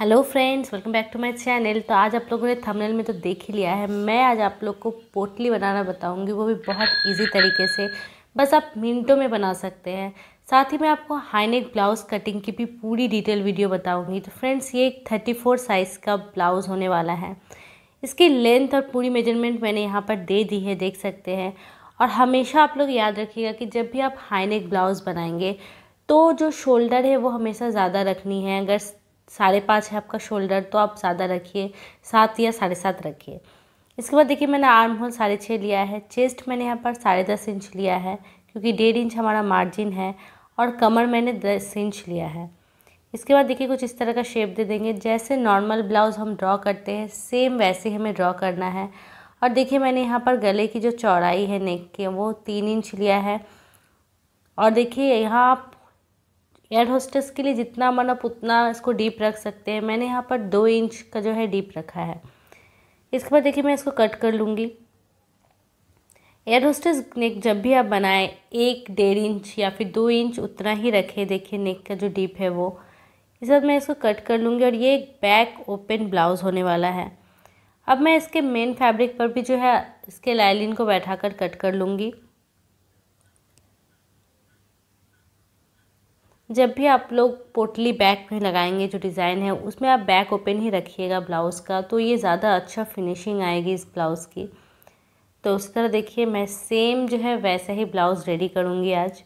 hello friends welcome back to my channel तो आज आप लोगों ने थंबनेल में तो देख ही लिया है मैं आज आप लोग को पोटली बनाना बताऊंगी वो भी बहुत इजी तरीके से बस आप मिनटों में बना सकते हैं साथ ही मैं आपको हाईनेक ब्लाउज़ कटिंग की भी पूरी डिटेल वीडियो बताऊंगी तो फ्रेंड्स ये एक थर्टी फोर साइज़ का ब्लाउज़ होने वाला है इसकी लेंथ और पूरी मेजरमेंट मैंने यहाँ पर दे दी है देख सकते हैं और हमेशा आप लोग याद रखिएगा कि जब भी आप हाईनेक ब्लाउज़ बनाएंगे तो जो शोल्डर है वो हमेशा ज़्यादा रखनी है अगर साढ़े पाँच है आपका शोल्डर तो आप ज़्यादा रखिए सात या साढ़े सात रखिए इसके बाद देखिए मैंने आर्म होल साढ़े छः लिया है चेस्ट मैंने यहाँ पर साढ़े दस इंच लिया है क्योंकि डेढ़ इंच हमारा मार्जिन है और कमर मैंने दस इंच लिया है इसके बाद देखिए कुछ इस तरह का शेप दे देंगे जैसे नॉर्मल ब्लाउज़ हम ड्रॉ करते हैं सेम वैसे हमें ड्रॉ करना है और देखिए मैंने यहाँ पर गले की जो चौड़ाई है नेक की वो तीन इंच लिया है और देखिए यहाँ आप एयर होस्टेस के लिए जितना मन आप उतना इसको डीप रख सकते हैं मैंने यहाँ पर दो इंच का जो है डीप रखा है इसके बाद देखिए मैं इसको कट कर लूँगी एयर होस्टेस नेक जब भी आप बनाएं एक डेढ़ इंच या फिर दो इंच उतना ही रखें देखिए नेक का जो डीप है वो इस बाद मैं इसको कट कर लूँगी और ये एक बैक ओपन ब्लाउज़ होने वाला है अब मैं इसके मेन फैब्रिक पर भी जो है इसके लाइलिन को बैठा कर कट कर लूँगी जब भी आप लोग पोटली बैक में लगाएंगे जो डिज़ाइन है उसमें आप बैक ओपन ही रखिएगा ब्लाउज़ का तो ये ज़्यादा अच्छा फिनिशिंग आएगी इस ब्लाउज़ की तो उस तरह देखिए मैं सेम जो है वैसा ही ब्लाउज़ रेडी करूँगी आज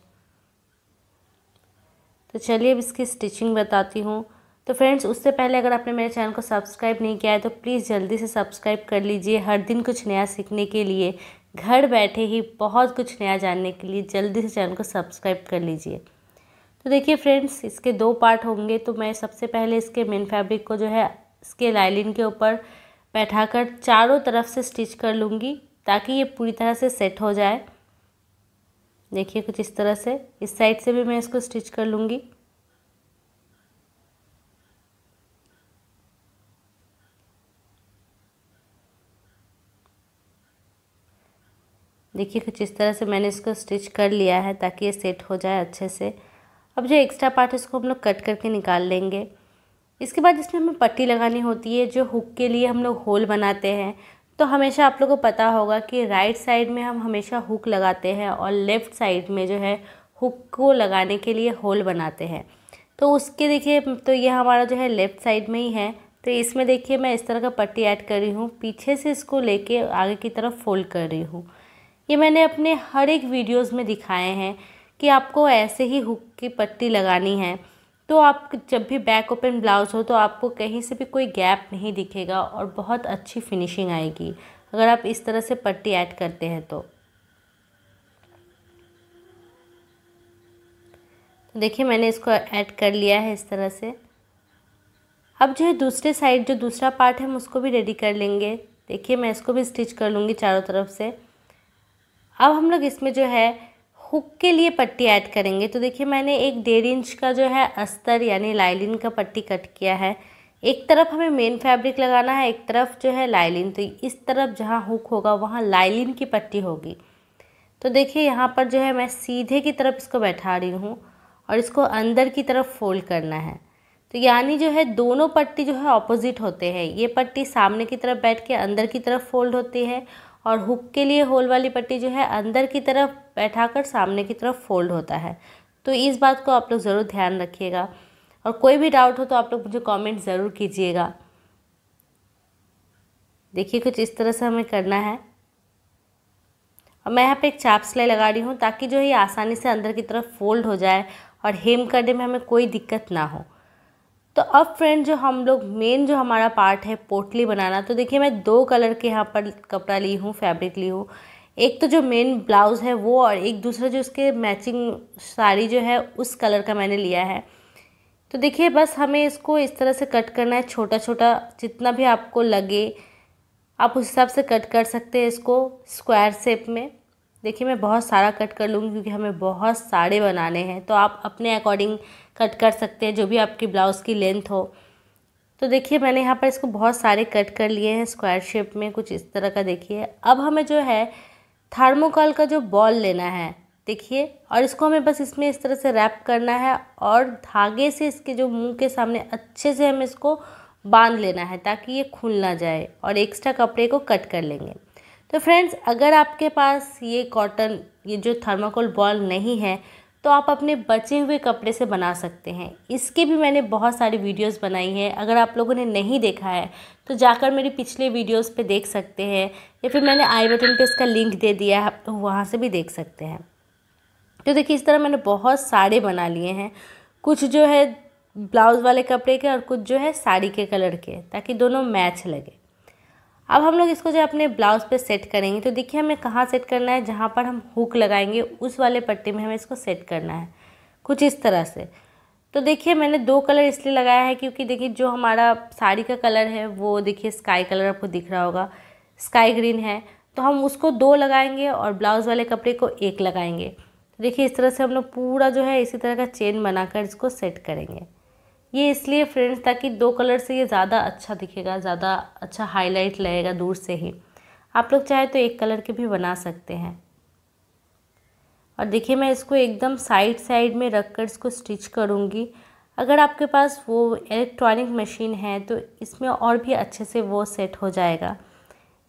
तो चलिए अब इसकी स्टिचिंग बताती हूँ तो फ्रेंड्स उससे पहले अगर आपने मेरे चैनल को सब्सक्राइब नहीं किया है तो प्लीज़ जल्दी से सब्सक्राइब कर लीजिए हर दिन कुछ नया सीखने के लिए घर बैठे ही बहुत कुछ नया जानने के लिए जल्दी से चैनल को सब्सक्राइब कर लीजिए तो देखिए फ्रेंड्स इसके दो पार्ट होंगे तो मैं सबसे पहले इसके मेन फैब्रिक को जो है इसके लाइलिन के ऊपर बैठाकर चारों तरफ से स्टिच कर लूँगी ताकि ये पूरी तरह से सेट हो जाए देखिए कुछ इस तरह से इस साइड से भी मैं इसको स्टिच कर लूँगी देखिए कुछ इस तरह से मैंने इसको स्टिच कर लिया है ताकि ये सेट हो जाए अच्छे से अब जो एक्स्ट्रा पार्ट है उसको हम लोग कट करके निकाल लेंगे इसके बाद इसमें हमें पट्टी लगानी होती है जो हुक के लिए हम लोग होल बनाते हैं तो हमेशा आप लोगों को पता होगा कि राइट साइड में हम हमेशा हुक लगाते हैं और लेफ़्ट साइड में जो है हुक को लगाने के लिए होल बनाते हैं तो उसके देखिए तो ये हमारा जो है लेफ़्ट साइड में ही है तो इसमें देखिए मैं इस तरह का पट्टी ऐड कर रही हूँ पीछे से इसको लेके आगे की तरफ फोल्ड कर रही हूँ ये मैंने अपने हर एक वीडियोज़ में दिखाए हैं कि आपको ऐसे ही हुक की पट्टी लगानी है तो आप जब भी बैक ओपन ब्लाउज़ हो तो आपको कहीं से भी कोई गैप नहीं दिखेगा और बहुत अच्छी फिनिशिंग आएगी अगर आप इस तरह से पट्टी ऐड करते हैं तो।, तो देखिए मैंने इसको ऐड कर लिया है इस तरह से अब जो है दूसरे साइड जो दूसरा पार्ट है हम उसको भी रेडी कर लेंगे देखिए मैं इसको भी स्टिच कर लूँगी चारों तरफ से अब हम लोग इसमें जो है हुक के लिए पट्टी ऐड करेंगे तो देखिए मैंने एक डेढ़ इंच का जो है अस्तर यानी लाइलिन का पट्टी कट किया है एक तरफ हमें मेन फैब्रिक लगाना है एक तरफ जो है लाइलिन तो इस तरफ जहाँ हुक होगा वहाँ लाइलिन की पट्टी होगी तो देखिए यहाँ पर जो है मैं सीधे की तरफ इसको बैठा रही हूँ और इसको अंदर की तरफ फोल्ड करना है तो यानी जो है दोनों पट्टी जो है ऑपोजिट होते हैं ये पट्टी सामने की तरफ बैठ के अंदर की तरफ फोल्ड होती है और हुक के लिए होल वाली पट्टी जो है अंदर की तरफ बैठाकर सामने की तरफ फोल्ड होता है तो इस बात को आप लोग ज़रूर ध्यान रखिएगा और कोई भी डाउट हो तो आप लोग मुझे कमेंट ज़रूर कीजिएगा देखिए कुछ इस तरह से हमें करना है और मैं यहाँ पे एक चाप सिलाई लगा रही हूँ ताकि जो ये आसानी से अंदर की तरफ फोल्ड हो जाए और हेम करने में हमें कोई दिक्कत ना हो तो अब फ्रेंड जो हम लोग मेन जो हमारा पार्ट है पोटली बनाना तो देखिए मैं दो कलर के यहाँ पर कपड़ा ली हूँ फैब्रिक ली हूँ एक तो जो मेन ब्लाउज़ है वो और एक दूसरा जो उसके मैचिंग साड़ी जो है उस कलर का मैंने लिया है तो देखिए बस हमें इसको इस तरह से कट करना है छोटा छोटा जितना भी आपको लगे आप उस हिसाब से कट कर सकते हैं इसको स्क्वायर शेप में देखिए मैं बहुत सारा कट कर लूँगी क्योंकि हमें बहुत सारे बनाने हैं तो आप अपने अकॉर्डिंग कट कर सकते हैं जो भी आपकी ब्लाउज़ की लेंथ हो तो देखिए मैंने यहाँ पर इसको बहुत सारे कट कर लिए हैं स्क्वायर शेप में कुछ इस तरह का देखिए अब हमें जो है थर्मोकॉल का जो बॉल लेना है देखिए और इसको हमें बस इसमें इस तरह से रैप करना है और धागे से इसके जो मुंह के सामने अच्छे से हमें इसको बांध लेना है ताकि ये खुल ना जाए और एक्स्ट्रा कपड़े को कट कर लेंगे तो फ्रेंड्स अगर आपके पास ये कॉटन ये जो थर्माकोल बॉल नहीं है तो आप अपने बचे हुए कपड़े से बना सकते हैं इसके भी मैंने बहुत सारी वीडियोस बनाई हैं अगर आप लोगों ने नहीं देखा है तो जाकर मेरी पिछले वीडियोस पे देख सकते हैं या फिर मैंने आई बटन पे इसका लिंक दे दिया है आप तो वहाँ से भी देख सकते हैं तो देखिए इस तरह मैंने बहुत सारे बना लिए हैं कुछ जो है ब्लाउज़ वाले कपड़े के और कुछ जो है साड़ी के कलर के ताकि दोनों मैच लगे अब हम लोग इसको जो अपने ब्लाउज़ पे सेट करेंगे तो देखिए हमें कहाँ सेट करना है जहाँ पर हम हुक लगाएंगे उस वाले पट्टी में हमें इसको सेट करना है कुछ इस तरह से तो देखिए मैंने दो कलर इसलिए लगाया है क्योंकि देखिए जो हमारा साड़ी का कलर है वो देखिए स्काई कलर आपको दिख रहा होगा स्काई ग्रीन है तो हम उसको दो लगाएंगे और ब्लाउज़ वाले कपड़े को एक लगाएंगे तो देखिए इस तरह से हम लोग पूरा जो है इसी तरह का चेन बनाकर इसको सेट करेंगे ये इसलिए फ्रेंड्स ताकि दो कलर से ये ज़्यादा अच्छा दिखेगा ज़्यादा अच्छा हाईलाइट लगेगा दूर से ही आप लोग चाहे तो एक कलर के भी बना सकते हैं और देखिए मैं इसको एकदम साइड साइड में रख कर इसको स्टिच करूँगी अगर आपके पास वो इलेक्ट्रॉनिक मशीन है तो इसमें और भी अच्छे से वो सेट हो जाएगा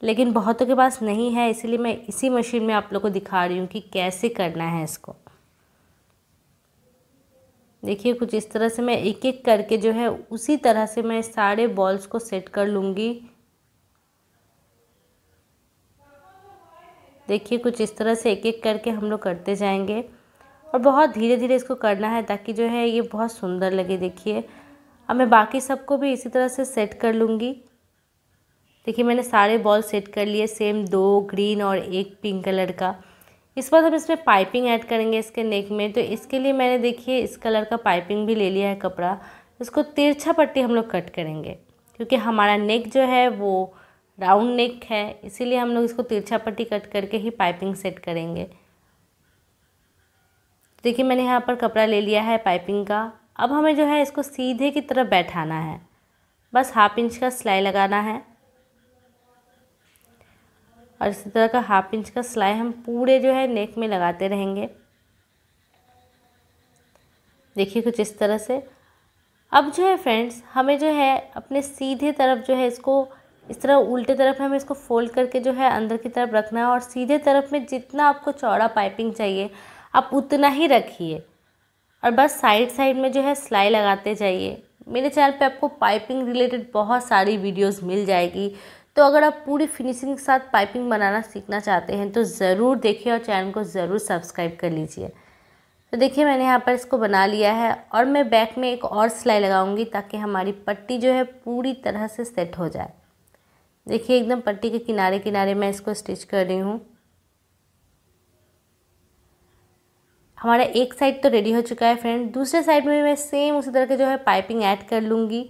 लेकिन बहुतों के पास नहीं है इसीलिए मैं इसी मशीन में आप लोग को दिखा रही हूँ कि कैसे करना है इसको देखिए कुछ इस तरह से मैं एक एक करके जो है उसी तरह से मैं सारे बॉल्स को सेट कर लूँगी देखिए कुछ इस तरह से एक एक करके हम लोग करते जाएंगे और बहुत धीरे धीरे इसको करना है ताकि जो है ये बहुत सुंदर लगे देखिए अब मैं बाकी सबको भी इसी तरह से सेट कर लूँगी देखिए मैंने सारे बॉल सेट कर लिए सेम दो ग्रीन और एक पिंक कलर का इस बाद हम इसमें पाइपिंग ऐड करेंगे इसके नेक में तो इसके लिए मैंने देखिए इस कलर का पाइपिंग भी ले लिया है कपड़ा इसको तिरछा पट्टी हम लोग कट करेंगे क्योंकि हमारा नेक जो है वो राउंड नेक है इसीलिए हम लोग इसको तिरछा पट्टी कट करके ही पाइपिंग सेट करेंगे देखिए मैंने यहाँ पर कपड़ा ले लिया है पाइपिंग का अब हमें जो है इसको सीधे की तरफ बैठाना है बस हाफ इंच का सिलाई लगाना है और इसी तरह का हाफ इंच का सिलाई हम पूरे जो है नेक में लगाते रहेंगे देखिए कुछ इस तरह से अब जो है फ्रेंड्स हमें जो है अपने सीधे तरफ जो है इसको इस तरह उल्टे तरफ हमें इसको फोल्ड करके जो है अंदर की तरफ रखना है और सीधे तरफ में जितना आपको चौड़ा पाइपिंग चाहिए आप उतना ही रखिए और बस साइड साइड में जो है सिलाई लगाते जाइए मेरे चैनल पे आपको पाइपिंग रिलेटेड बहुत सारी वीडियोस मिल जाएगी तो अगर आप पूरी फिनिशिंग के साथ पाइपिंग बनाना सीखना चाहते हैं तो ज़रूर देखिए और चैनल को ज़रूर सब्सक्राइब कर लीजिए तो देखिए मैंने यहाँ पर इसको बना लिया है और मैं बैक में एक और सिलाई लगाऊंगी ताकि हमारी पट्टी जो है पूरी तरह से सेट हो जाए देखिए एकदम पट्टी के किनारे किनारे मैं इसको स्टिच कर रही हूँ हमारा एक साइड तो रेडी हो चुका है फ्रेंड दूसरे साइड में मैं सेम उसी तरह के जो है पाइपिंग ऐड कर लूँगी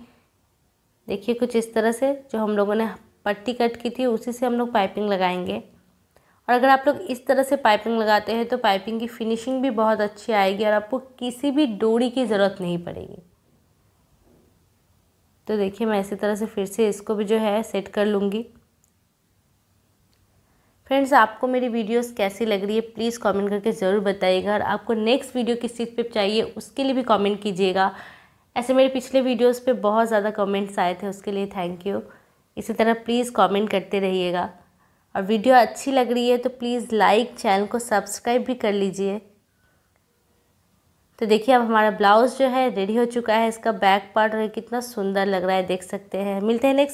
देखिए कुछ इस तरह से जो हम लोगों ने पट्टी कट की थी उसी से हम लोग पाइपिंग लगाएंगे और अगर आप लोग इस तरह से पाइपिंग लगाते हैं तो पाइपिंग की फिनिशिंग भी बहुत अच्छी आएगी और आपको किसी भी डोरी की ज़रूरत नहीं पड़ेगी तो देखिए मैं इसी तरह से फिर से इसको भी जो है सेट कर लूँगी फ्रेंड्स आपको मेरी वीडियोस कैसी लग रही है प्लीज़ कमेंट करके ज़रूर बताइएगा और आपको नेक्स्ट वीडियो किस चीज़ पे चाहिए उसके लिए भी कमेंट कीजिएगा ऐसे मेरे पिछले वीडियोस पे बहुत ज़्यादा कमेंट्स आए थे उसके लिए थैंक यू इसी तरह प्लीज़ कमेंट करते रहिएगा और वीडियो अच्छी लग रही है तो प्लीज़ लाइक चैनल को सब्सक्राइब भी कर लीजिए तो देखिए अब हमारा ब्लाउज़ जो है रेडी हो चुका है इसका बैक पार्ट कितना सुंदर लग रहा है देख सकते हैं मिलते हैं नेक्स्ट